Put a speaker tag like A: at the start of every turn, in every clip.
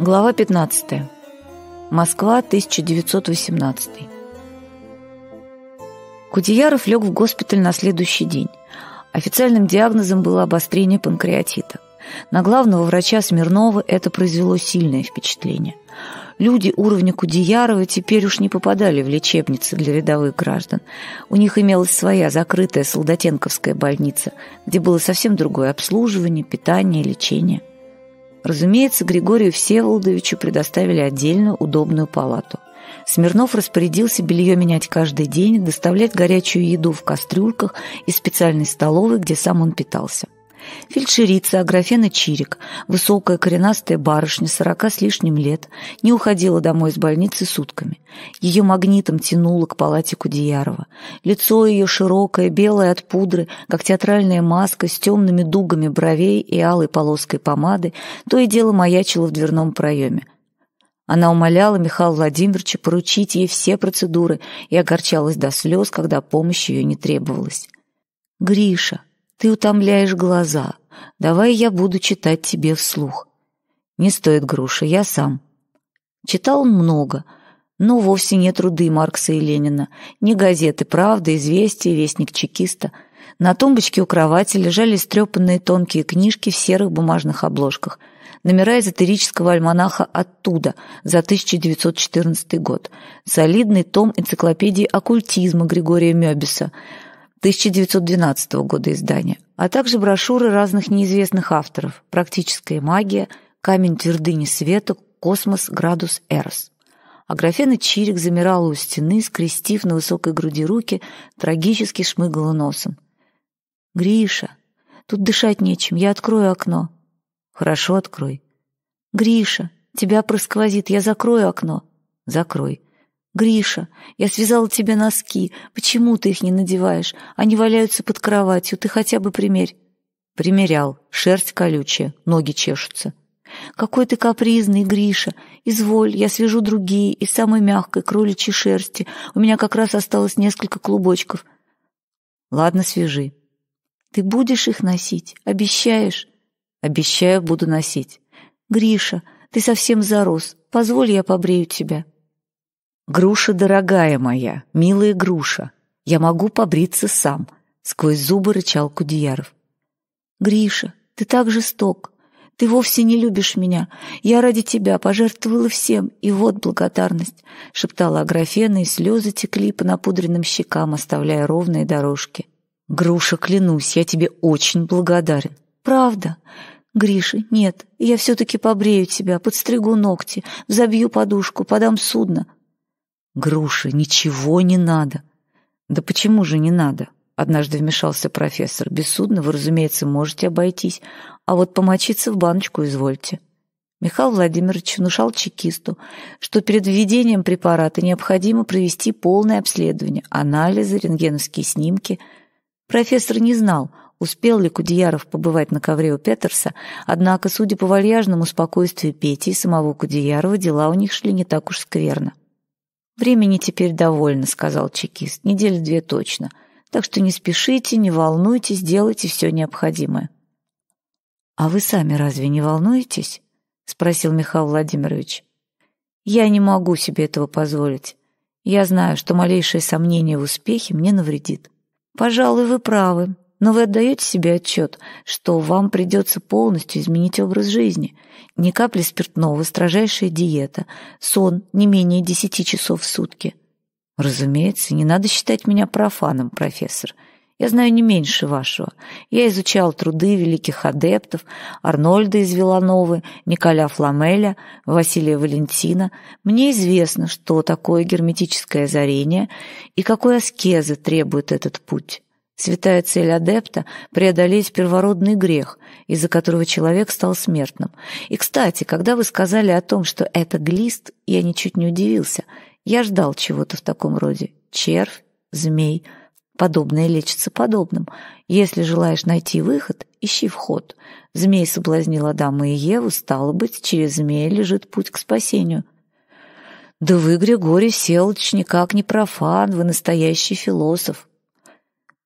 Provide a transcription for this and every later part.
A: Глава 15. Москва, 1918. Кудеяров лег в госпиталь на следующий день. Официальным диагнозом было обострение панкреатита. На главного врача Смирнова это произвело сильное впечатление. Люди уровня Кудеярова теперь уж не попадали в лечебницы для рядовых граждан. У них имелась своя закрытая солдатенковская больница, где было совсем другое обслуживание, питание, лечение – Разумеется, Григорию Всеволодовичу предоставили отдельную удобную палату. Смирнов распорядился белье менять каждый день, доставлять горячую еду в кастрюльках и специальной столовой, где сам он питался. Фельдшерица Аграфена Чирик, высокая коренастая барышня, сорока с лишним лет, не уходила домой из больницы сутками. Ее магнитом тянуло к палате Кудеярова. Лицо ее широкое, белое от пудры, как театральная маска с темными дугами бровей и алой полоской помады, то и дело маячило в дверном проеме. Она умоляла Михаила Владимировича поручить ей все процедуры и огорчалась до слез, когда помощи ее не требовалась. «Гриша», ты утомляешь глаза. Давай я буду читать тебе вслух. Не стоит груши, я сам. Читал он много, но вовсе не труды Маркса и Ленина, не газеты «Правда», «Известия», «Вестник чекиста». На тумбочке у кровати лежали стрепанные тонкие книжки в серых бумажных обложках, номера эзотерического альманаха «Оттуда» за 1914 год, солидный том энциклопедии оккультизма Григория Мёбиса – 1912 года издания, а также брошюры разных неизвестных авторов «Практическая магия», «Камень твердыни света», «Космос. Градус. Эрос». А графена Чирик замирала у стены, скрестив на высокой груди руки, трагически шмыгала носом. «Гриша, тут дышать нечем, я открою окно». «Хорошо, открой». «Гриша, тебя просквозит, я закрою окно». «Закрой». «Гриша, я связала тебе носки. Почему ты их не надеваешь? Они валяются под кроватью. Ты хотя бы примерь». Примерял. Шерсть колючая, ноги чешутся. «Какой ты капризный, Гриша! Изволь, я свяжу другие, из самой мягкой кроличьей шерсти. У меня как раз осталось несколько клубочков». «Ладно, свяжи». «Ты будешь их носить? Обещаешь?» «Обещаю, буду носить». «Гриша, ты совсем зарос. Позволь, я побрею тебя». «Груша, дорогая моя, милая груша, я могу побриться сам», — сквозь зубы рычал Кудеяров. «Гриша, ты так жесток. Ты вовсе не любишь меня. Я ради тебя пожертвовала всем, и вот благодарность», — шептала Аграфена, и слезы текли по напудренным щекам, оставляя ровные дорожки. «Груша, клянусь, я тебе очень благодарен». «Правда?» «Гриша, нет, я все-таки побрею тебя, подстригу ногти, взобью подушку, подам судно. Груша, ничего не надо. Да почему же не надо? Однажды вмешался профессор. Без вы, разумеется, можете обойтись, а вот помочиться в баночку извольте. Михаил Владимирович внушал чекисту, что перед введением препарата необходимо провести полное обследование, анализы, рентгеновские снимки. Профессор не знал, успел ли Кудеяров побывать на ковре у Петерса, однако, судя по вальяжному спокойствию Пети и самого Кудеярова, дела у них шли не так уж скверно. «Времени теперь довольно», — сказал чекист. «Недели две точно. Так что не спешите, не волнуйтесь, делайте все необходимое». «А вы сами разве не волнуетесь?» — спросил Михаил Владимирович. «Я не могу себе этого позволить. Я знаю, что малейшее сомнение в успехе мне навредит». «Пожалуй, вы правы», но вы отдаете себе отчет, что вам придется полностью изменить образ жизни. Ни капли спиртного, строжайшая диета, сон не менее десяти часов в сутки. Разумеется, не надо считать меня профаном, профессор. Я знаю не меньше вашего. Я изучал труды великих адептов Арнольда из Вилановы, Николя Фламеля, Василия Валентина. Мне известно, что такое герметическое озарение и какой аскезы требует этот путь. Святая цель адепта — преодолеть первородный грех, из-за которого человек стал смертным. И, кстати, когда вы сказали о том, что это глист, я ничуть не удивился. Я ждал чего-то в таком роде. Червь, змей. Подобное лечится подобным. Если желаешь найти выход, ищи вход. Змей соблазнил Адама и Еву, стало быть, через змея лежит путь к спасению. Да вы, Григорий Селыч, никак не профан, вы настоящий философ.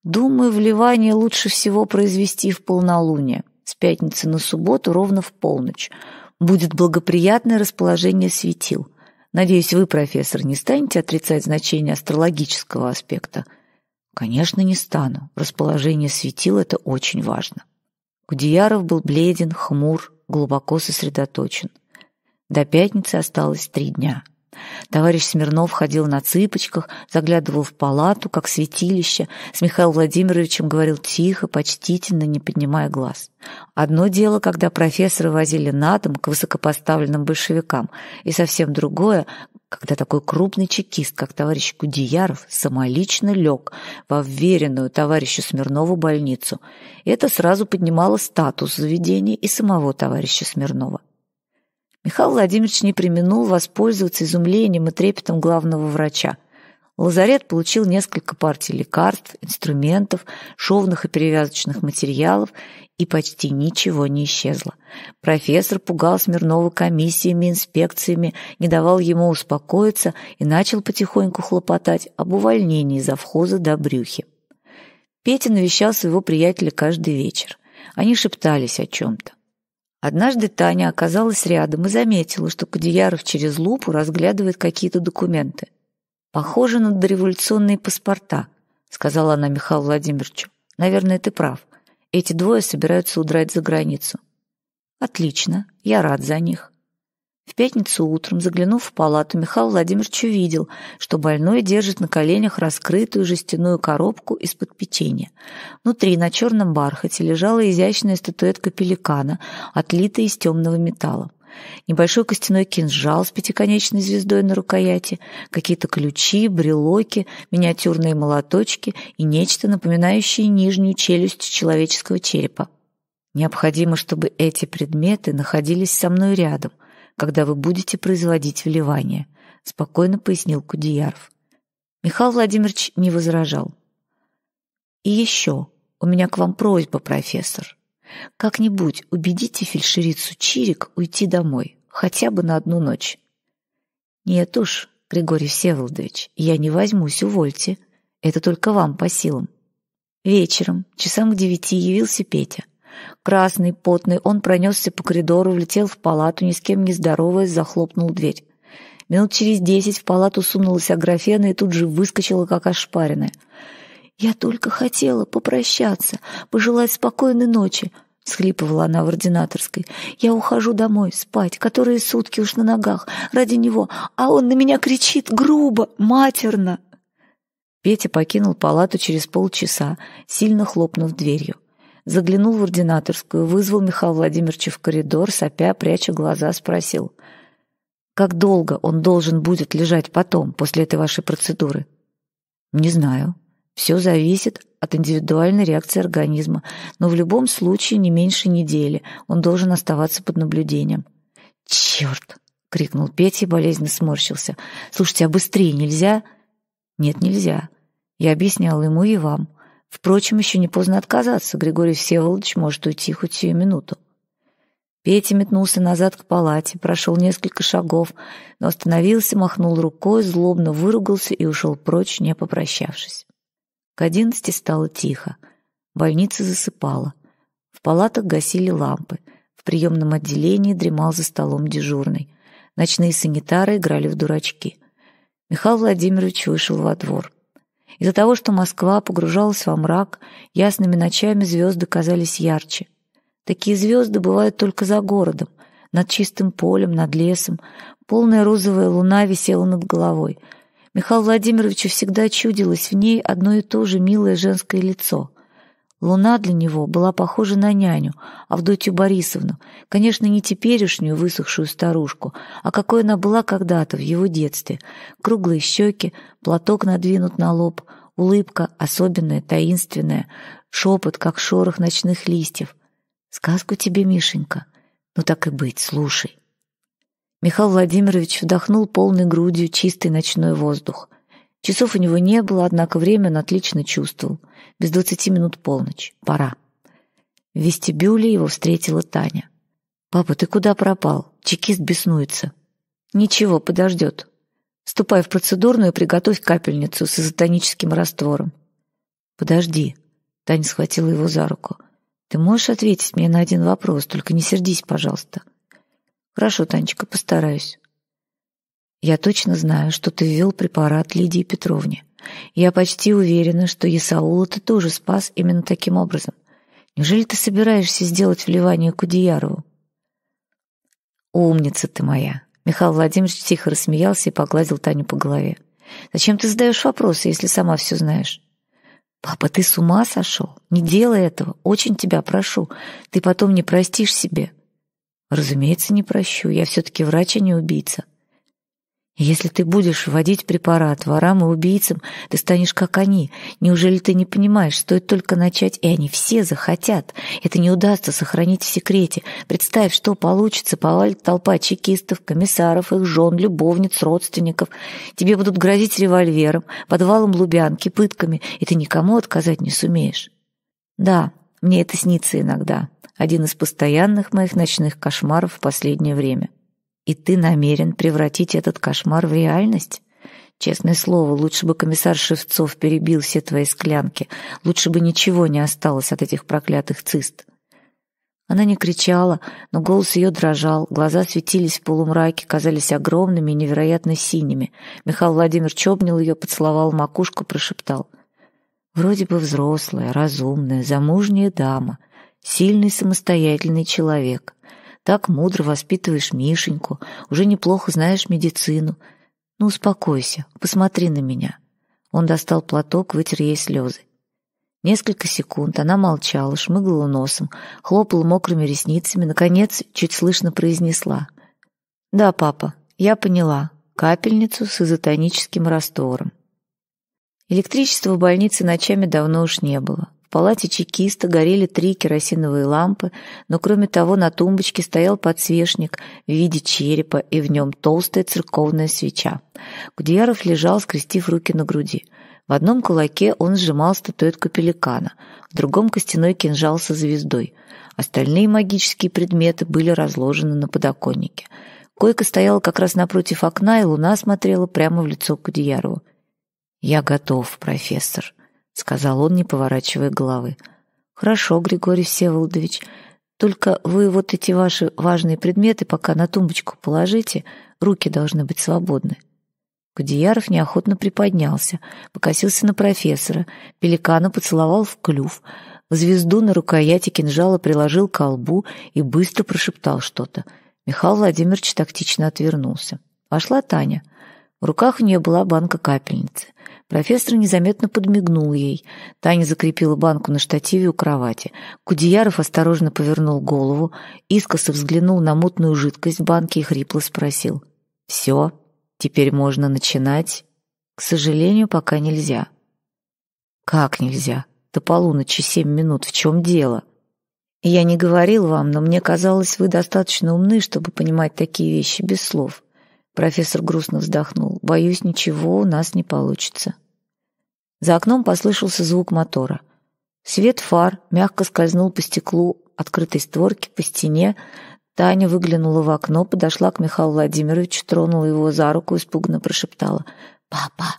A: Думаю, вливание лучше всего произвести в полнолуние, с пятницы на субботу ровно в полночь. Будет благоприятное расположение светил. Надеюсь, вы, профессор, не станете отрицать значение астрологического аспекта. Конечно, не стану. Расположение светил — это очень важно. Кудеяров был бледен, хмур, глубоко сосредоточен. До пятницы осталось три дня — Товарищ Смирнов ходил на цыпочках, заглядывал в палату, как святилище, с Михаилом Владимировичем говорил тихо, почтительно, не поднимая глаз. Одно дело, когда профессора возили на дом к высокопоставленным большевикам, и совсем другое, когда такой крупный чекист, как товарищ Кудеяров, самолично лег во вверенную товарищу Смирнову больницу. Это сразу поднимало статус заведения и самого товарища Смирнова. Михаил Владимирович не применул воспользоваться изумлением и трепетом главного врача. Лазарет получил несколько партий лекарств, инструментов, шовных и перевязочных материалов, и почти ничего не исчезло. Профессор пугал Смирнова комиссиями, инспекциями, не давал ему успокоиться и начал потихоньку хлопотать об увольнении завхоза до брюхи. Петя навещал своего приятеля каждый вечер. Они шептались о чем-то. Однажды Таня оказалась рядом и заметила, что Кадияров через лупу разглядывает какие-то документы. «Похоже на дореволюционные паспорта», — сказала она Михаилу Владимировичу. «Наверное, ты прав. Эти двое собираются удрать за границу». «Отлично. Я рад за них. В пятницу утром, заглянув в палату, Михаил Владимирович увидел, что больной держит на коленях раскрытую жестяную коробку из-под печенья. Внутри на черном бархате лежала изящная статуэтка пеликана, отлитая из темного металла. Небольшой костяной кинжал с пятиконечной звездой на рукояти, какие-то ключи, брелоки, миниатюрные молоточки и нечто, напоминающее нижнюю челюсть человеческого черепа. Необходимо, чтобы эти предметы находились со мной рядом – когда вы будете производить вливание», — спокойно пояснил Кудеяров. Михаил Владимирович не возражал. «И еще у меня к вам просьба, профессор. Как-нибудь убедите фельдшерицу Чирик уйти домой, хотя бы на одну ночь». «Нет уж, Григорий Всеволодович, я не возьмусь, увольте. Это только вам по силам». Вечером, часам к девяти, явился Петя. Красный, потный, он пронесся по коридору, влетел в палату, ни с кем не здороваясь, захлопнул дверь. Минут через десять в палату сунулась Аграфена и тут же выскочила, как ошпаренная. «Я только хотела попрощаться, пожелать спокойной ночи», — схлипывала она в ординаторской. «Я ухожу домой спать, которые сутки уж на ногах, ради него, а он на меня кричит грубо, матерно». Петя покинул палату через полчаса, сильно хлопнув дверью. Заглянул в ординаторскую, вызвал Михаила Владимировича в коридор, сопя, пряча глаза, спросил. «Как долго он должен будет лежать потом, после этой вашей процедуры?» «Не знаю. Все зависит от индивидуальной реакции организма, но в любом случае не меньше недели он должен оставаться под наблюдением». «Черт!» — крикнул Петя и болезненно сморщился. «Слушайте, а быстрее нельзя?» «Нет, нельзя. Я объясняла ему и вам. Впрочем, еще не поздно отказаться. Григорий Всеволодович может уйти хоть сию минуту. Петя метнулся назад к палате, прошел несколько шагов, но остановился, махнул рукой, злобно выругался и ушел прочь, не попрощавшись. К одиннадцати стало тихо. Больница засыпала. В палатах гасили лампы. В приемном отделении дремал за столом дежурный. Ночные санитары играли в дурачки. Михаил Владимирович вышел во двор. Из-за того, что Москва погружалась во мрак, ясными ночами звезды казались ярче. Такие звезды бывают только за городом, над чистым полем, над лесом. Полная розовая луна висела над головой. Михаил Владимировичу всегда чудилось в ней одно и то же милое женское лицо — Луна для него была похожа на няню, Авдотью Борисовну, конечно, не теперешнюю высохшую старушку, а какой она была когда-то в его детстве. Круглые щеки, платок надвинут на лоб, улыбка особенная, таинственная, шепот, как шорох ночных листьев. «Сказку тебе, Мишенька? Ну так и быть, слушай». Михаил Владимирович вдохнул полной грудью чистый ночной воздух. Часов у него не было, однако время он отлично чувствовал. Без двадцати минут полночь. Пора. В вестибюле его встретила Таня. «Папа, ты куда пропал? Чекист беснуется». «Ничего, подождет. Ступай в процедурную и приготовь капельницу с изотоническим раствором». «Подожди». Таня схватила его за руку. «Ты можешь ответить мне на один вопрос, только не сердись, пожалуйста». «Хорошо, Танечка, постараюсь». Я точно знаю, что ты ввел препарат Лидии Петровне. Я почти уверена, что Исаула ты тоже спас именно таким образом. Неужели ты собираешься сделать вливание Кудеярову? Умница ты моя. Михаил Владимирович тихо рассмеялся и погладил Таню по голове. Зачем ты задаешь вопросы, если сама все знаешь? Папа, ты с ума сошел? Не делай этого. Очень тебя прошу. Ты потом не простишь себе. Разумеется, не прощу. Я все-таки врач, а не убийца. Если ты будешь вводить препарат ворам и убийцам, ты станешь как они. Неужели ты не понимаешь, стоит только начать, и они все захотят. Это не удастся сохранить в секрете. Представь, что получится, повалит толпа чекистов, комиссаров, их жен, любовниц, родственников. Тебе будут грозить револьвером, подвалом Лубянки, пытками, и ты никому отказать не сумеешь. Да, мне это снится иногда. Один из постоянных моих ночных кошмаров в последнее время. И ты намерен превратить этот кошмар в реальность? Честное слово, лучше бы комиссар Шевцов перебил все твои склянки. Лучше бы ничего не осталось от этих проклятых цист. Она не кричала, но голос ее дрожал, глаза светились в полумраке, казались огромными и невероятно синими. Михаил Владимирович обнял ее, поцеловал макушку, прошептал. «Вроде бы взрослая, разумная, замужняя дама, сильный самостоятельный человек. Так мудро воспитываешь Мишеньку, уже неплохо знаешь медицину. Ну, успокойся, посмотри на меня». Он достал платок, вытер ей слезы. Несколько секунд она молчала, шмыгала носом, хлопала мокрыми ресницами, наконец, чуть слышно произнесла. «Да, папа, я поняла. Капельницу с изотоническим раствором». Электричества в больнице ночами давно уж не было. В палате чекиста горели три керосиновые лампы, но кроме того на тумбочке стоял подсвечник в виде черепа и в нем толстая церковная свеча. Кудеяров лежал, скрестив руки на груди. В одном кулаке он сжимал статуэтку пеликана, в другом костяной кинжал со звездой. Остальные магические предметы были разложены на подоконнике. Койка стояла как раз напротив окна, и луна смотрела прямо в лицо Кудеярову. «Я готов, профессор», сказал он, не поворачивая головы. Хорошо, Григорий Всеволодович, только вы вот эти ваши важные предметы пока на тумбочку положите, руки должны быть свободны. Кудеяров неохотно приподнялся, покосился на профессора, пеликана поцеловал в клюв, звезду на рукояти кинжала приложил к колбу и быстро прошептал что-то. Михаил Владимирович тактично отвернулся. Вошла Таня. В руках у нее была банка капельницы. Профессор незаметно подмигнул ей. Таня закрепила банку на штативе у кровати. Кудеяров осторожно повернул голову, искоса взглянул на мутную жидкость в банке и хрипло спросил. «Все, теперь можно начинать?» «К сожалению, пока нельзя». «Как нельзя? До полуночи семь минут. В чем дело?» «Я не говорил вам, но мне казалось, вы достаточно умны, чтобы понимать такие вещи без слов». Профессор грустно вздохнул. Боюсь, ничего у нас не получится. За окном послышался звук мотора. Свет фар мягко скользнул по стеклу открытой створки, по стене. Таня выглянула в окно, подошла к Михаилу Владимировичу, тронула его за руку, и испуганно прошептала. «Папа!»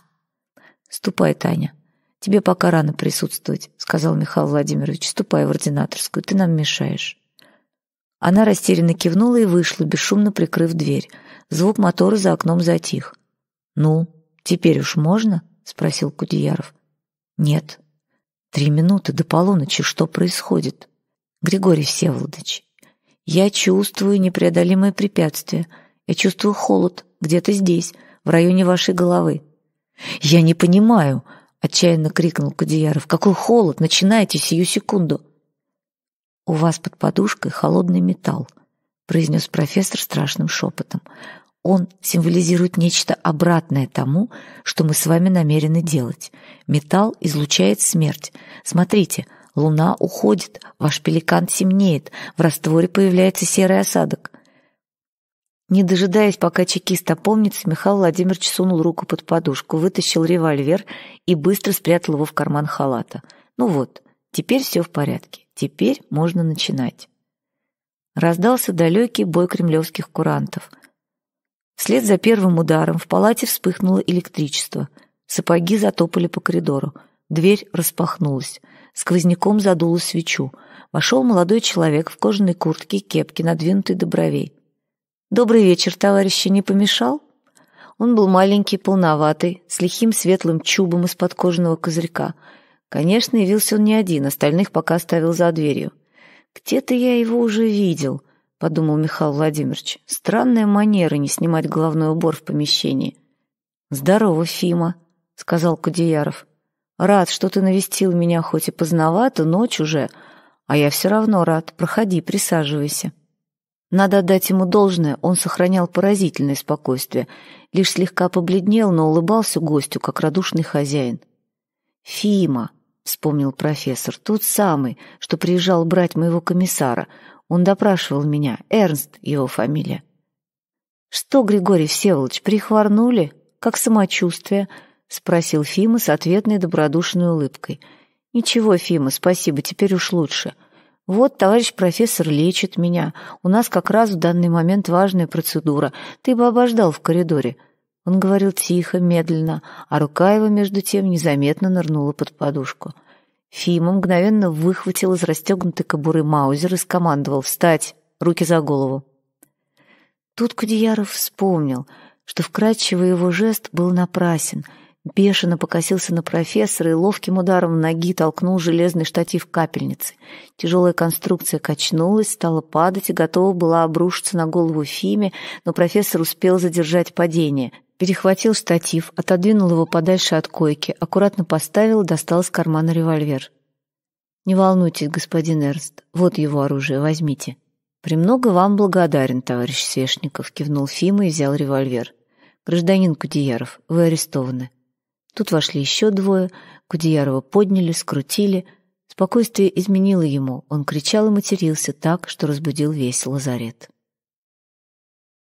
A: «Ступай, Таня. Тебе пока рано присутствовать», — сказал Михаил Владимирович. «Ступай в ординаторскую, ты нам мешаешь». Она растерянно кивнула и вышла, бесшумно прикрыв дверь. Звук мотора за окном затих. «Ну, теперь уж можно?» — спросил Кудеяров. «Нет. Три минуты до полуночи. Что происходит?» «Григорий Всеволодович, я чувствую непреодолимое препятствие. Я чувствую холод где-то здесь, в районе вашей головы». «Я не понимаю!» — отчаянно крикнул Кудеяров. «Какой холод! Начинайте сию секунду!» «У вас под подушкой холодный металл», — произнес профессор страшным шепотом. Он символизирует нечто обратное тому, что мы с вами намерены делать. Металл излучает смерть. Смотрите, луна уходит, ваш пеликан темнеет, в растворе появляется серый осадок. Не дожидаясь, пока чекист опомнится, Михаил Владимирович сунул руку под подушку, вытащил револьвер и быстро спрятал его в карман халата. Ну вот, теперь все в порядке, теперь можно начинать. Раздался далекий бой кремлевских курантов — Вслед за первым ударом в палате вспыхнуло электричество. Сапоги затопали по коридору. Дверь распахнулась. Сквозняком задуло свечу. Вошел молодой человек в кожаной куртке и кепке, надвинутой до бровей. «Добрый вечер, товарищи, не помешал?» Он был маленький, полноватый, с лихим светлым чубом из-под кожаного козырька. Конечно, явился он не один, остальных пока оставил за дверью. «Где-то я его уже видел», подумал Михаил Владимирович. Странная манера не снимать головной убор в помещении. Здорово, Фима, сказал Кудеяров. Рад, что ты навестил меня, хоть и поздновато, ночь уже, а я все равно рад. Проходи, присаживайся. Надо отдать ему должное, он сохранял поразительное спокойствие, лишь слегка побледнел, но улыбался гостю, как радушный хозяин. «Фима», — вспомнил профессор, — «тот самый, что приезжал брать моего комиссара. Он допрашивал меня. Эрнст его фамилия. «Что, Григорий Всеволодович, прихворнули? Как самочувствие?» — спросил Фима с ответной добродушной улыбкой. «Ничего, Фима, спасибо, теперь уж лучше. Вот товарищ профессор лечит меня. У нас как раз в данный момент важная процедура. Ты бы обождал в коридоре». Он говорил тихо, медленно, а рука его, между тем, незаметно нырнула под подушку. Фима мгновенно выхватил из расстегнутой кобуры Маузер и скомандовал «Встать! Руки за голову!» Тут Кудеяров вспомнил, что вкрадчивый его жест был напрасен, бешено покосился на профессора и ловким ударом ноги толкнул железный штатив капельницы. Тяжелая конструкция качнулась, стала падать и готова была обрушиться на голову Фиме, но профессор успел задержать падение — перехватил штатив, отодвинул его подальше от койки, аккуратно поставил, достал из кармана револьвер. «Не волнуйтесь, господин Эрнст, вот его оружие, возьмите». «Премного вам благодарен, товарищ Свешников», — кивнул Фима и взял револьвер. «Гражданин Кудеяров, вы арестованы». Тут вошли еще двое, Кудеярова подняли, скрутили. Спокойствие изменило ему, он кричал и матерился так, что разбудил весь лазарет.